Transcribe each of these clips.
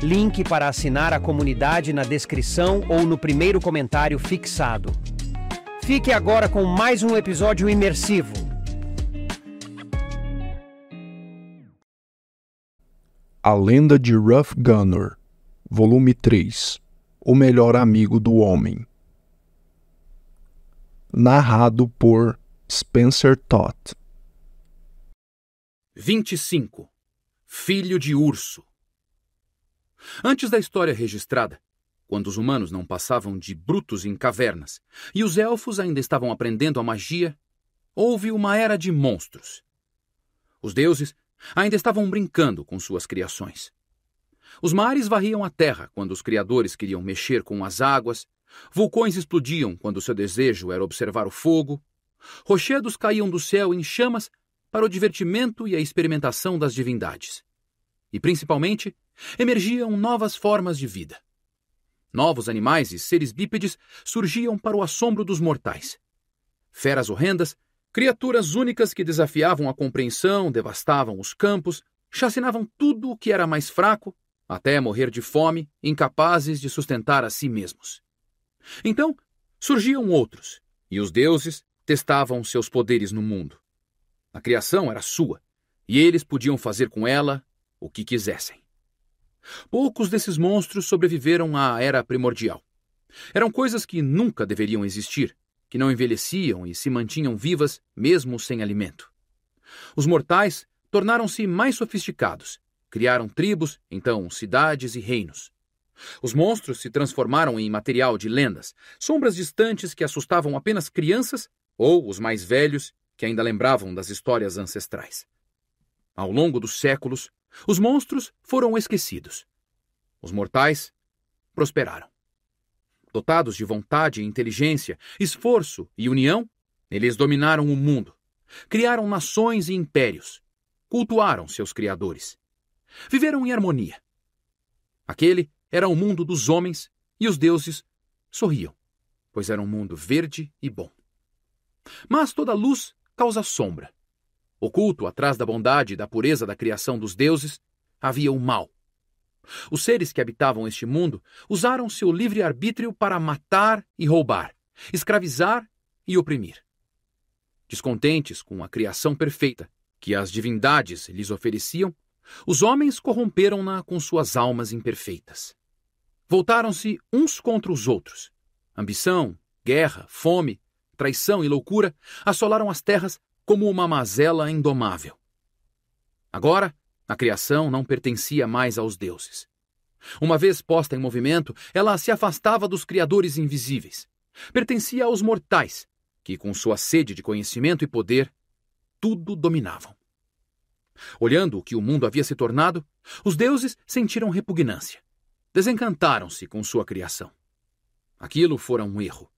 Link para assinar a comunidade na descrição ou no primeiro comentário fixado. Fique agora com mais um episódio imersivo. A Lenda de Ruff Gunner, Volume 3 O Melhor Amigo do Homem. Narrado por Spencer Todd. 25 Filho de Urso Antes da história registrada, quando os humanos não passavam de brutos em cavernas e os elfos ainda estavam aprendendo a magia, houve uma era de monstros. Os deuses ainda estavam brincando com suas criações. Os mares varriam a terra quando os criadores queriam mexer com as águas, vulcões explodiam quando seu desejo era observar o fogo, rochedos caíam do céu em chamas para o divertimento e a experimentação das divindades. E principalmente, Emergiam novas formas de vida. Novos animais e seres bípedes surgiam para o assombro dos mortais. Feras horrendas, criaturas únicas que desafiavam a compreensão, devastavam os campos, chacinavam tudo o que era mais fraco, até morrer de fome, incapazes de sustentar a si mesmos. Então, surgiam outros, e os deuses testavam seus poderes no mundo. A criação era sua, e eles podiam fazer com ela o que quisessem. Poucos desses monstros sobreviveram à era primordial. Eram coisas que nunca deveriam existir, que não envelheciam e se mantinham vivas mesmo sem alimento. Os mortais tornaram-se mais sofisticados, criaram tribos, então cidades e reinos. Os monstros se transformaram em material de lendas, sombras distantes que assustavam apenas crianças ou os mais velhos que ainda lembravam das histórias ancestrais. Ao longo dos séculos, os monstros foram esquecidos. Os mortais prosperaram. Dotados de vontade e inteligência, esforço e união, eles dominaram o mundo, criaram nações e impérios, cultuaram seus criadores. Viveram em harmonia. Aquele era o mundo dos homens e os deuses sorriam, pois era um mundo verde e bom. Mas toda luz causa sombra. Oculto atrás da bondade e da pureza da criação dos deuses, havia o mal. Os seres que habitavam este mundo usaram seu livre-arbítrio para matar e roubar, escravizar e oprimir. Descontentes com a criação perfeita que as divindades lhes ofereciam, os homens corromperam-na com suas almas imperfeitas. Voltaram-se uns contra os outros. Ambição, guerra, fome, traição e loucura assolaram as terras como uma mazela indomável. Agora, a criação não pertencia mais aos deuses. Uma vez posta em movimento, ela se afastava dos criadores invisíveis. Pertencia aos mortais, que, com sua sede de conhecimento e poder, tudo dominavam. Olhando o que o mundo havia se tornado, os deuses sentiram repugnância. Desencantaram-se com sua criação. Aquilo fora um erro.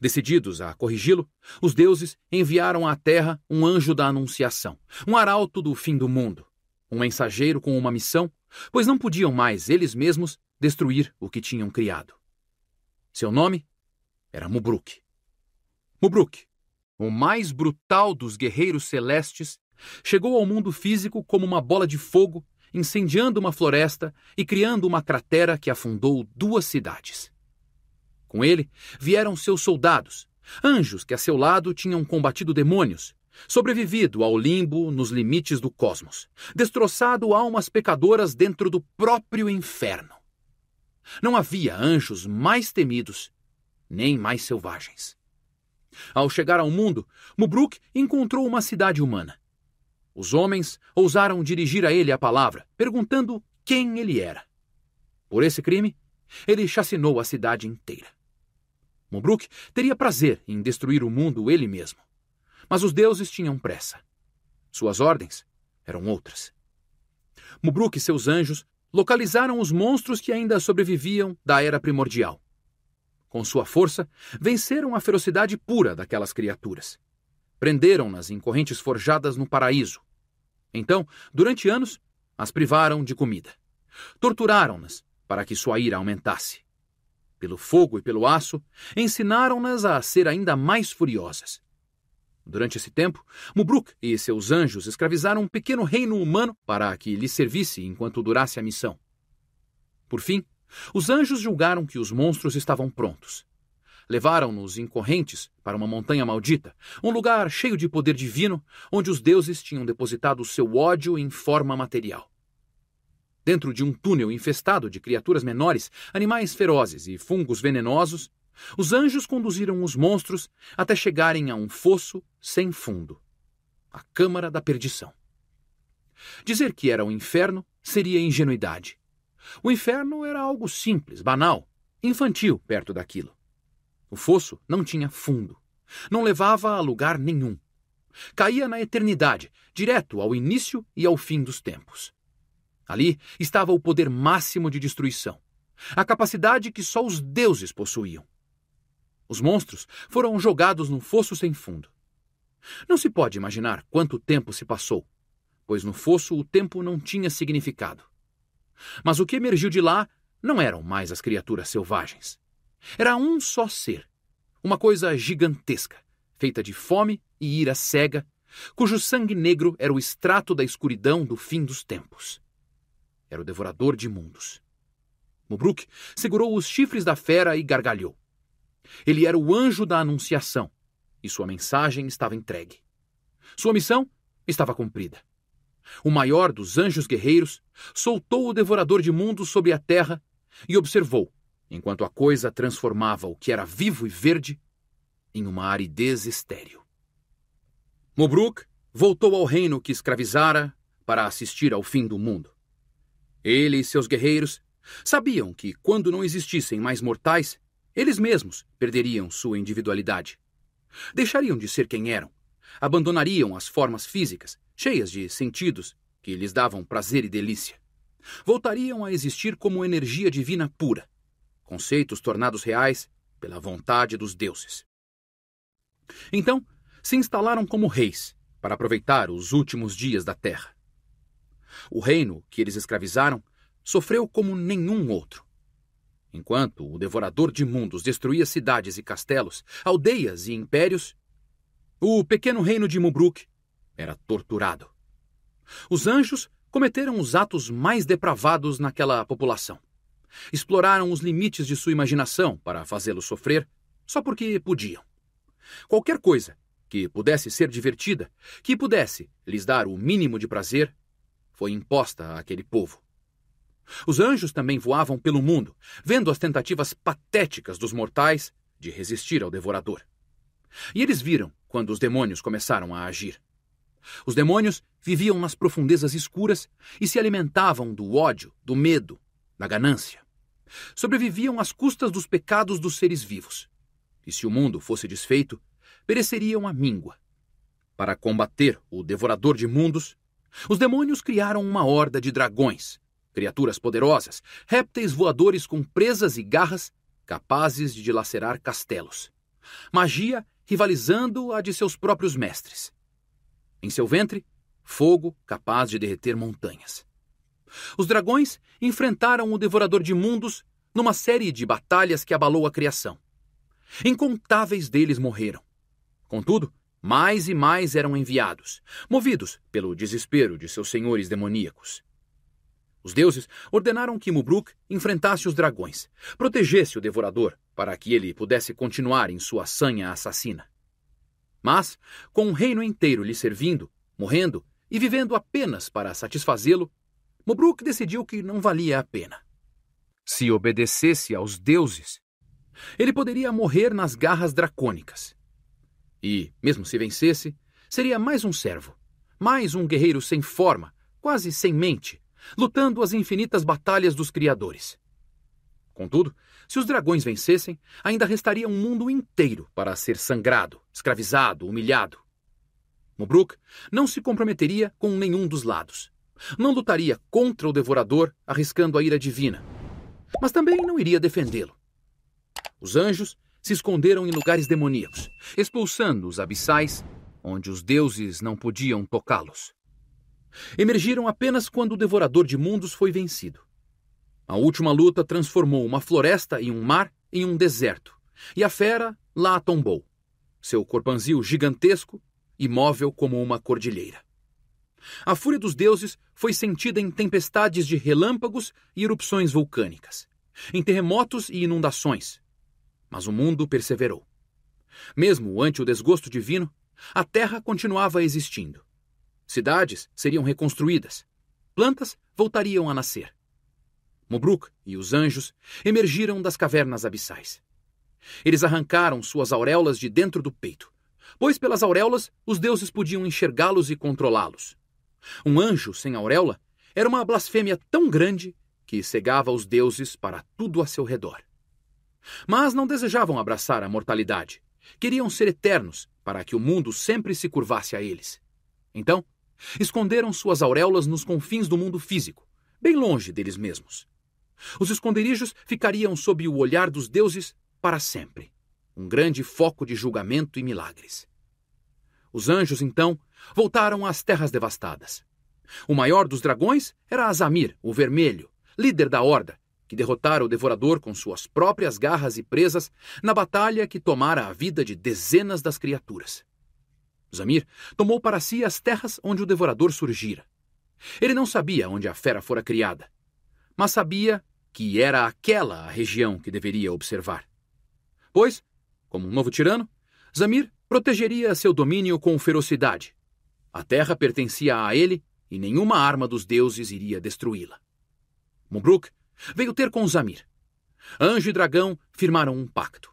Decididos a corrigi-lo, os deuses enviaram à terra um anjo da Anunciação, um arauto do fim do mundo, um mensageiro com uma missão, pois não podiam mais eles mesmos destruir o que tinham criado. Seu nome era Mubruk. Mubruk, o mais brutal dos guerreiros celestes, chegou ao mundo físico como uma bola de fogo, incendiando uma floresta e criando uma cratera que afundou duas cidades. Com ele vieram seus soldados, anjos que a seu lado tinham combatido demônios, sobrevivido ao limbo nos limites do cosmos, destroçado almas pecadoras dentro do próprio inferno. Não havia anjos mais temidos, nem mais selvagens. Ao chegar ao mundo, Mubruk encontrou uma cidade humana. Os homens ousaram dirigir a ele a palavra, perguntando quem ele era. Por esse crime, ele chacinou a cidade inteira. Mubruk teria prazer em destruir o mundo ele mesmo. Mas os deuses tinham pressa. Suas ordens eram outras. Mubruk e seus anjos localizaram os monstros que ainda sobreviviam da era primordial. Com sua força, venceram a ferocidade pura daquelas criaturas. Prenderam-nas em correntes forjadas no paraíso. Então, durante anos, as privaram de comida. Torturaram-nas para que sua ira aumentasse pelo fogo e pelo aço, ensinaram-nas a ser ainda mais furiosas. Durante esse tempo, Mubruk e seus anjos escravizaram um pequeno reino humano para que lhe servisse enquanto durasse a missão. Por fim, os anjos julgaram que os monstros estavam prontos. Levaram-nos em correntes para uma montanha maldita, um lugar cheio de poder divino, onde os deuses tinham depositado seu ódio em forma material dentro de um túnel infestado de criaturas menores, animais ferozes e fungos venenosos, os anjos conduziram os monstros até chegarem a um fosso sem fundo a Câmara da Perdição. Dizer que era o um inferno seria ingenuidade. O inferno era algo simples, banal, infantil perto daquilo. O fosso não tinha fundo, não levava a lugar nenhum. Caía na eternidade, direto ao início e ao fim dos tempos. Ali estava o poder máximo de destruição, a capacidade que só os deuses possuíam. Os monstros foram jogados num fosso sem fundo. Não se pode imaginar quanto tempo se passou, pois no fosso o tempo não tinha significado. Mas o que emergiu de lá não eram mais as criaturas selvagens. Era um só ser, uma coisa gigantesca, feita de fome e ira cega, cujo sangue negro era o extrato da escuridão do fim dos tempos. Era o devorador de mundos. Mubruk segurou os chifres da fera e gargalhou. Ele era o anjo da anunciação, e sua mensagem estava entregue. Sua missão estava cumprida. O maior dos anjos guerreiros soltou o devorador de mundos sobre a terra e observou, enquanto a coisa transformava o que era vivo e verde em uma aridez estéril. Mobruk voltou ao reino que escravizara para assistir ao fim do mundo. Ele e seus guerreiros sabiam que, quando não existissem mais mortais, eles mesmos perderiam sua individualidade. Deixariam de ser quem eram, abandonariam as formas físicas, cheias de sentidos que lhes davam prazer e delícia. Voltariam a existir como energia divina pura, conceitos tornados reais pela vontade dos deuses. Então, se instalaram como reis para aproveitar os últimos dias da terra. O reino que eles escravizaram sofreu como nenhum outro. Enquanto o devorador de mundos destruía cidades e castelos, aldeias e impérios, o pequeno reino de Mubruk era torturado. Os anjos cometeram os atos mais depravados naquela população. Exploraram os limites de sua imaginação para fazê-lo sofrer só porque podiam. Qualquer coisa que pudesse ser divertida, que pudesse lhes dar o mínimo de prazer, foi imposta àquele povo. Os anjos também voavam pelo mundo, vendo as tentativas patéticas dos mortais de resistir ao devorador. E eles viram quando os demônios começaram a agir. Os demônios viviam nas profundezas escuras e se alimentavam do ódio, do medo, da ganância. Sobreviviam às custas dos pecados dos seres vivos. E se o mundo fosse desfeito, pereceriam à míngua. Para combater o devorador de mundos, os demônios criaram uma horda de dragões, criaturas poderosas, répteis voadores com presas e garras capazes de dilacerar castelos. Magia rivalizando a de seus próprios mestres. Em seu ventre, fogo capaz de derreter montanhas. Os dragões enfrentaram o Devorador de Mundos numa série de batalhas que abalou a criação. Incontáveis deles morreram. Contudo, mais e mais eram enviados, movidos pelo desespero de seus senhores demoníacos. Os deuses ordenaram que Mubruk enfrentasse os dragões, protegesse o devorador, para que ele pudesse continuar em sua sanha assassina. Mas, com o um reino inteiro lhe servindo, morrendo e vivendo apenas para satisfazê-lo, Mubruk decidiu que não valia a pena. Se obedecesse aos deuses, ele poderia morrer nas garras dracônicas, e, mesmo se vencesse, seria mais um servo, mais um guerreiro sem forma, quase sem mente, lutando as infinitas batalhas dos criadores. Contudo, se os dragões vencessem, ainda restaria um mundo inteiro para ser sangrado, escravizado, humilhado. Mubruk não se comprometeria com nenhum dos lados. Não lutaria contra o devorador, arriscando a ira divina. Mas também não iria defendê-lo. Os anjos se esconderam em lugares demoníacos, expulsando os abissais, onde os deuses não podiam tocá-los. Emergiram apenas quando o devorador de mundos foi vencido. A última luta transformou uma floresta e um mar em um deserto, e a fera lá tombou, seu corpanzil gigantesco, imóvel como uma cordilheira. A fúria dos deuses foi sentida em tempestades de relâmpagos e erupções vulcânicas, em terremotos e inundações, mas o mundo perseverou. Mesmo ante o desgosto divino, a terra continuava existindo. Cidades seriam reconstruídas. Plantas voltariam a nascer. Mobruk e os anjos emergiram das cavernas abissais. Eles arrancaram suas auréolas de dentro do peito, pois pelas auréolas os deuses podiam enxergá-los e controlá-los. Um anjo sem auréola era uma blasfêmia tão grande que cegava os deuses para tudo a seu redor. Mas não desejavam abraçar a mortalidade. Queriam ser eternos para que o mundo sempre se curvasse a eles. Então, esconderam suas auréolas nos confins do mundo físico, bem longe deles mesmos. Os esconderijos ficariam sob o olhar dos deuses para sempre um grande foco de julgamento e milagres. Os anjos, então, voltaram às terras devastadas. O maior dos dragões era Azamir, o Vermelho, líder da Horda, que derrotara o devorador com suas próprias garras e presas na batalha que tomara a vida de dezenas das criaturas. Zamir tomou para si as terras onde o devorador surgira. Ele não sabia onde a fera fora criada, mas sabia que era aquela a região que deveria observar. Pois, como um novo tirano, Zamir protegeria seu domínio com ferocidade. A terra pertencia a ele e nenhuma arma dos deuses iria destruí-la. Mubruk Veio ter com Zamir. Anjo e dragão firmaram um pacto.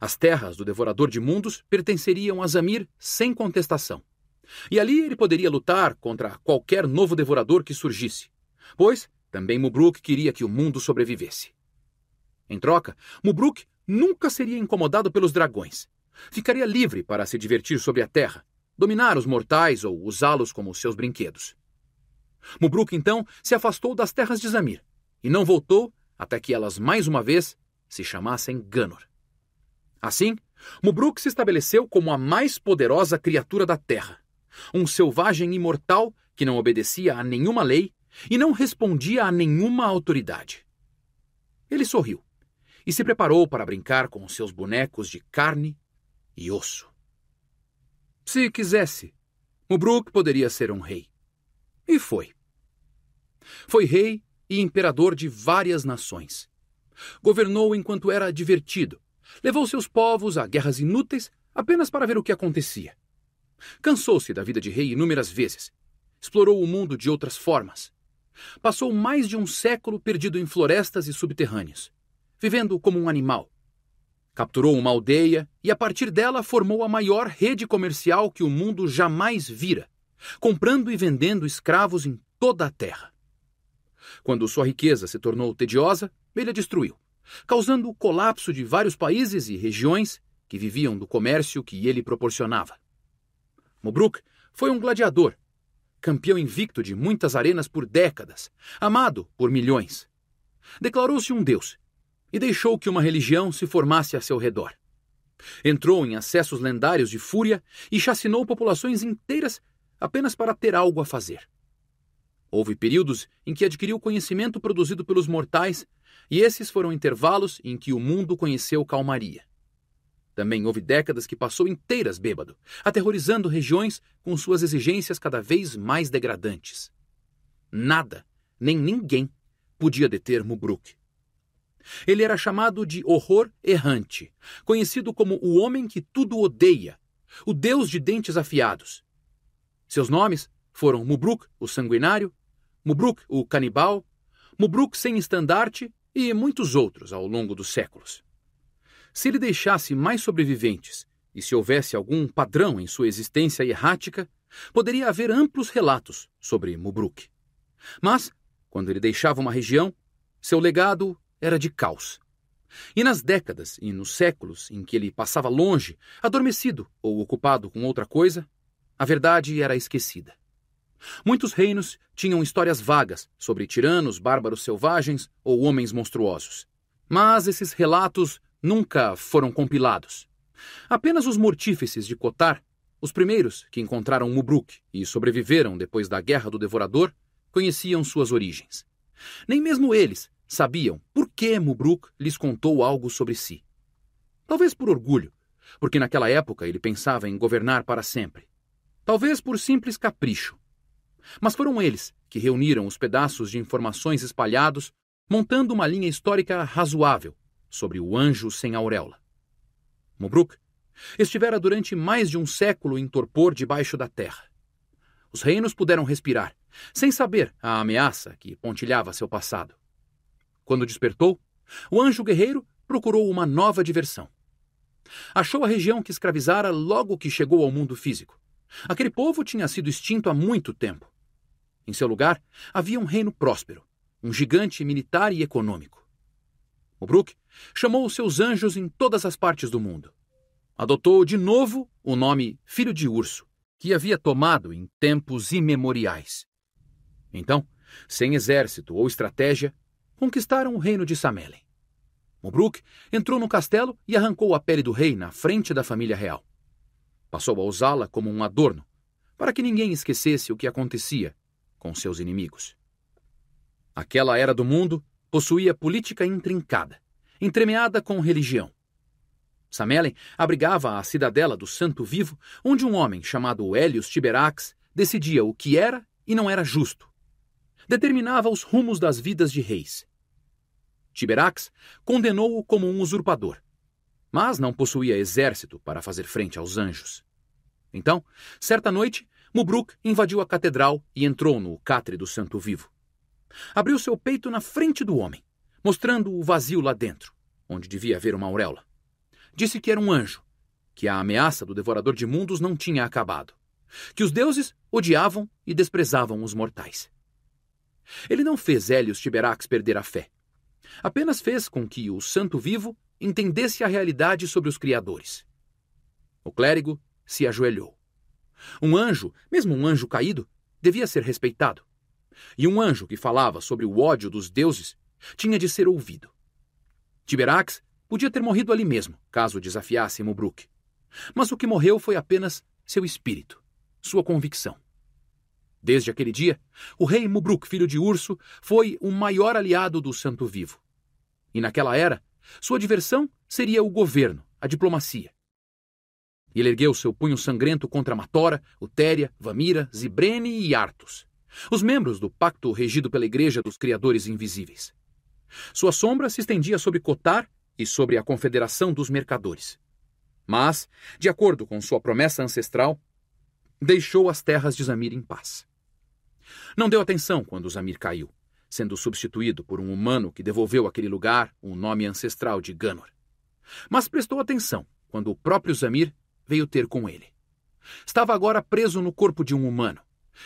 As terras do Devorador de Mundos pertenceriam a Zamir sem contestação. E ali ele poderia lutar contra qualquer novo devorador que surgisse, pois também Mubruk queria que o mundo sobrevivesse. Em troca, Mubruk nunca seria incomodado pelos dragões. Ficaria livre para se divertir sobre a terra, dominar os mortais ou usá-los como seus brinquedos. Mubruk então se afastou das terras de Zamir e não voltou até que elas mais uma vez se chamassem Ganor. Assim, Mubruk se estabeleceu como a mais poderosa criatura da Terra, um selvagem imortal que não obedecia a nenhuma lei e não respondia a nenhuma autoridade. Ele sorriu e se preparou para brincar com os seus bonecos de carne e osso. Se quisesse, Mubruk poderia ser um rei. E foi. Foi rei e imperador de várias nações. Governou enquanto era divertido, levou seus povos a guerras inúteis apenas para ver o que acontecia. Cansou-se da vida de rei inúmeras vezes, explorou o mundo de outras formas. Passou mais de um século perdido em florestas e subterrâneos, vivendo como um animal. Capturou uma aldeia e, a partir dela, formou a maior rede comercial que o mundo jamais vira, comprando e vendendo escravos em toda a terra. Quando sua riqueza se tornou tediosa, ele a destruiu, causando o colapso de vários países e regiões que viviam do comércio que ele proporcionava. Mobrook foi um gladiador, campeão invicto de muitas arenas por décadas, amado por milhões. Declarou-se um deus e deixou que uma religião se formasse a seu redor. Entrou em acessos lendários de fúria e chacinou populações inteiras apenas para ter algo a fazer. Houve períodos em que adquiriu conhecimento produzido pelos mortais, e esses foram intervalos em que o mundo conheceu calmaria. Também houve décadas que passou inteiras bêbado, aterrorizando regiões com suas exigências cada vez mais degradantes. Nada, nem ninguém, podia deter Mubruk. Ele era chamado de Horror Errante, conhecido como o Homem que Tudo Odeia, o Deus de Dentes Afiados. Seus nomes foram Mubruk, o Sanguinário, Mubruk, o canibal, Mubruk sem estandarte e muitos outros ao longo dos séculos. Se ele deixasse mais sobreviventes e se houvesse algum padrão em sua existência errática, poderia haver amplos relatos sobre Mubruk. Mas, quando ele deixava uma região, seu legado era de caos. E nas décadas e nos séculos em que ele passava longe, adormecido ou ocupado com outra coisa, a verdade era esquecida. Muitos reinos tinham histórias vagas sobre tiranos, bárbaros selvagens ou homens monstruosos. Mas esses relatos nunca foram compilados. Apenas os mortífices de Cotar, os primeiros que encontraram Mubruk e sobreviveram depois da Guerra do Devorador, conheciam suas origens. Nem mesmo eles sabiam por que Mubruk lhes contou algo sobre si. Talvez por orgulho, porque naquela época ele pensava em governar para sempre. Talvez por simples capricho, mas foram eles que reuniram os pedaços de informações espalhados, montando uma linha histórica razoável sobre o anjo sem auréola. Mubruk estivera durante mais de um século em torpor debaixo da terra. Os reinos puderam respirar, sem saber a ameaça que pontilhava seu passado. Quando despertou, o anjo guerreiro procurou uma nova diversão. Achou a região que escravizara logo que chegou ao mundo físico. Aquele povo tinha sido extinto há muito tempo. Em seu lugar, havia um reino próspero, um gigante militar e econômico. Mubruk chamou os seus anjos em todas as partes do mundo. Adotou de novo o nome Filho de Urso, que havia tomado em tempos imemoriais. Então, sem exército ou estratégia, conquistaram o reino de Samelen. Mubruk entrou no castelo e arrancou a pele do rei na frente da família real. Passou a usá-la como um adorno, para que ninguém esquecesse o que acontecia com seus inimigos. Aquela era do mundo possuía política intrincada, entremeada com religião. Samelen abrigava a cidadela do Santo Vivo, onde um homem chamado Hélios Tiberax decidia o que era e não era justo. Determinava os rumos das vidas de reis. Tiberax condenou-o como um usurpador, mas não possuía exército para fazer frente aos anjos. Então, certa noite, Mubruk invadiu a catedral e entrou no catre do Santo Vivo. Abriu seu peito na frente do homem, mostrando o vazio lá dentro, onde devia haver uma auréola. Disse que era um anjo, que a ameaça do devorador de mundos não tinha acabado, que os deuses odiavam e desprezavam os mortais. Ele não fez Elios Tiberax perder a fé. Apenas fez com que o santo vivo entendesse a realidade sobre os criadores. O clérigo se ajoelhou. Um anjo, mesmo um anjo caído, devia ser respeitado. E um anjo que falava sobre o ódio dos deuses tinha de ser ouvido. Tiberax podia ter morrido ali mesmo, caso desafiasse Mubruk. Mas o que morreu foi apenas seu espírito, sua convicção. Desde aquele dia, o rei Mubruk, filho de Urso, foi o maior aliado do Santo Vivo. E naquela era, sua diversão seria o governo, a diplomacia. E ele ergueu seu punho sangrento contra Matora, Utéria, Vamira, Zibrene e Artus, os membros do pacto regido pela Igreja dos Criadores Invisíveis. Sua sombra se estendia sobre Cotar e sobre a Confederação dos Mercadores. Mas, de acordo com sua promessa ancestral, deixou as terras de Zamir em paz. Não deu atenção quando Zamir caiu, sendo substituído por um humano que devolveu àquele lugar o um nome ancestral de Ganor. Mas prestou atenção quando o próprio Zamir veio ter com ele. Estava agora preso no corpo de um humano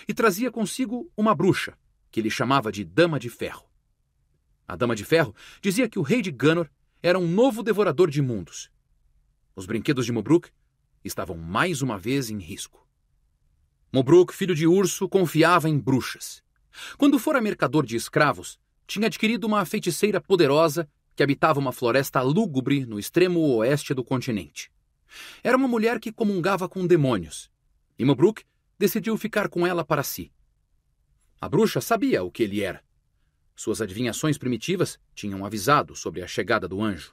e trazia consigo uma bruxa, que ele chamava de Dama de Ferro. A Dama de Ferro dizia que o rei de Ganor era um novo devorador de mundos. Os brinquedos de Mobruk estavam mais uma vez em risco. Mobruk, filho de urso, confiava em bruxas. Quando fora mercador de escravos, tinha adquirido uma feiticeira poderosa que habitava uma floresta lúgubre no extremo oeste do continente. Era uma mulher que comungava com demônios. Imabrook decidiu ficar com ela para si. A bruxa sabia o que ele era. Suas adivinhações primitivas tinham avisado sobre a chegada do anjo.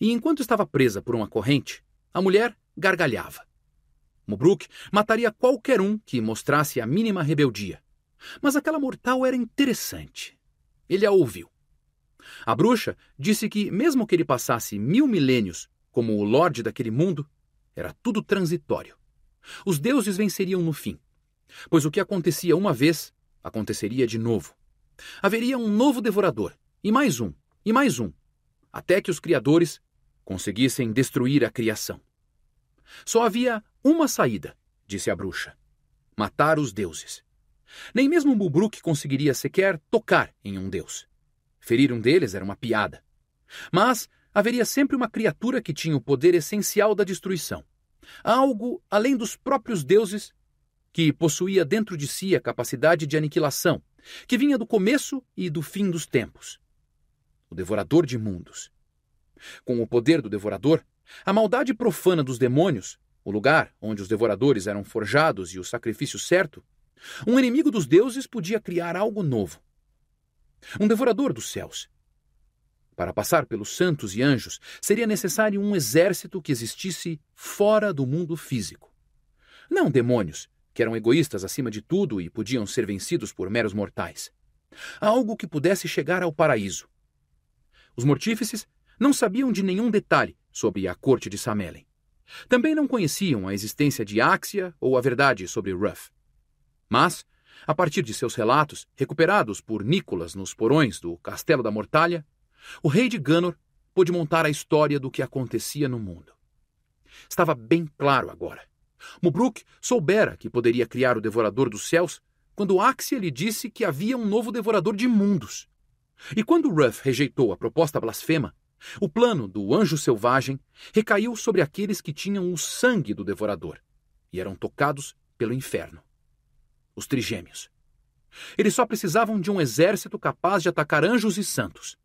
E enquanto estava presa por uma corrente, a mulher gargalhava. Mubruk mataria qualquer um que mostrasse a mínima rebeldia. Mas aquela mortal era interessante. Ele a ouviu. A bruxa disse que, mesmo que ele passasse mil milênios como o Lorde daquele mundo, era tudo transitório. Os deuses venceriam no fim, pois o que acontecia uma vez aconteceria de novo. Haveria um novo devorador, e mais um, e mais um, até que os criadores conseguissem destruir a criação. Só havia uma saída, disse a bruxa: matar os deuses. Nem mesmo Mubruk conseguiria sequer tocar em um deus. Ferir um deles era uma piada. Mas haveria sempre uma criatura que tinha o poder essencial da destruição. Algo além dos próprios deuses que possuía dentro de si a capacidade de aniquilação, que vinha do começo e do fim dos tempos. O devorador de mundos. Com o poder do devorador, a maldade profana dos demônios, o lugar onde os devoradores eram forjados e o sacrifício certo, um inimigo dos deuses podia criar algo novo. Um devorador dos céus, para passar pelos santos e anjos, seria necessário um exército que existisse fora do mundo físico. Não demônios, que eram egoístas acima de tudo e podiam ser vencidos por meros mortais. Algo que pudesse chegar ao paraíso. Os mortífices não sabiam de nenhum detalhe sobre a corte de Samelen. Também não conheciam a existência de Axia ou a verdade sobre Ruff. Mas, a partir de seus relatos, recuperados por Nicolas nos porões do Castelo da Mortalha, o rei de Ganor pôde montar a história do que acontecia no mundo. Estava bem claro agora. Mubruk soubera que poderia criar o Devorador dos Céus quando Axia lhe disse que havia um novo Devorador de Mundos. E quando Ruff rejeitou a proposta blasfema, o plano do Anjo Selvagem recaiu sobre aqueles que tinham o sangue do Devorador e eram tocados pelo inferno. Os Trigêmeos. Eles só precisavam de um exército capaz de atacar anjos e santos.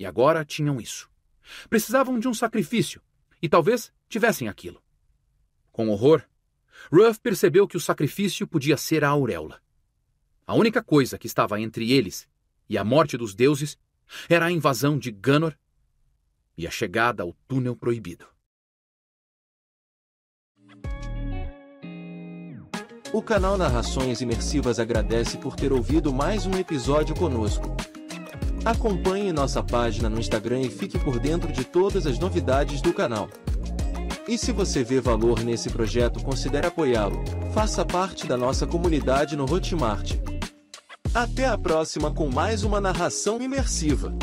E agora tinham isso. Precisavam de um sacrifício, e talvez tivessem aquilo. Com horror, Ruff percebeu que o sacrifício podia ser a auréola. A única coisa que estava entre eles e a morte dos deuses era a invasão de Ganor e a chegada ao túnel proibido. O canal Narrações Imersivas agradece por ter ouvido mais um episódio conosco. Acompanhe nossa página no Instagram e fique por dentro de todas as novidades do canal. E se você vê valor nesse projeto, considere apoiá-lo. Faça parte da nossa comunidade no Hotmart. Até a próxima com mais uma narração imersiva.